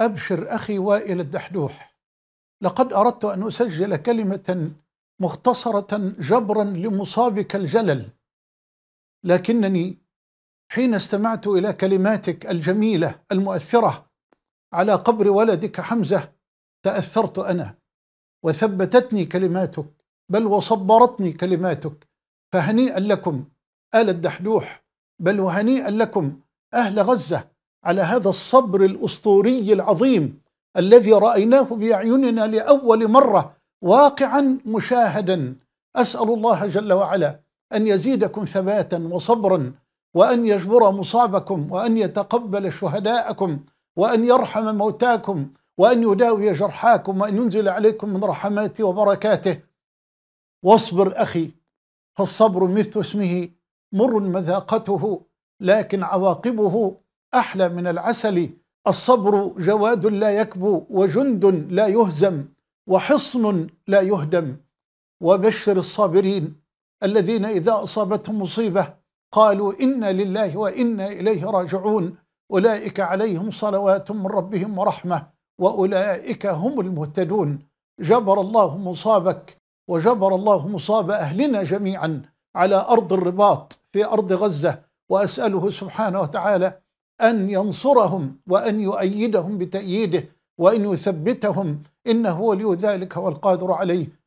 أبشر أخي وائل الدحدوح لقد أردت أن أسجل كلمة مختصرة جبرا لمصابك الجلل لكنني حين استمعت إلى كلماتك الجميلة المؤثرة على قبر ولدك حمزة تأثرت أنا وثبتتني كلماتك بل وصبرتني كلماتك فهنيئا لكم آل الدحدوح بل وهنيئا لكم أهل غزة على هذا الصبر الاسطوري العظيم الذي رايناه باعيننا لاول مره واقعا مشاهدا اسال الله جل وعلا ان يزيدكم ثباتا وصبرا وان يجبر مصابكم وان يتقبل شهداءكم وان يرحم موتاكم وان يداوي جرحاكم وان ينزل عليكم من رحماته وبركاته واصبر اخي فالصبر مثل اسمه مر مذاقته لكن عواقبه أحلى من العسل الصبر جواد لا يكبو وجند لا يهزم وحصن لا يهدم وبشر الصابرين الذين إذا أصابتهم مصيبة قالوا إنا لله وإنا إليه راجعون أولئك عليهم صلوات من ربهم ورحمة وأولئك هم المهتدون جبر الله مصابك وجبر الله مصاب أهلنا جميعا على أرض الرباط في أرض غزة وأسأله سبحانه وتعالى أن ينصرهم وأن يؤيدهم بتأييده وأن يثبتهم إنه ولي ذلك والقادر عليه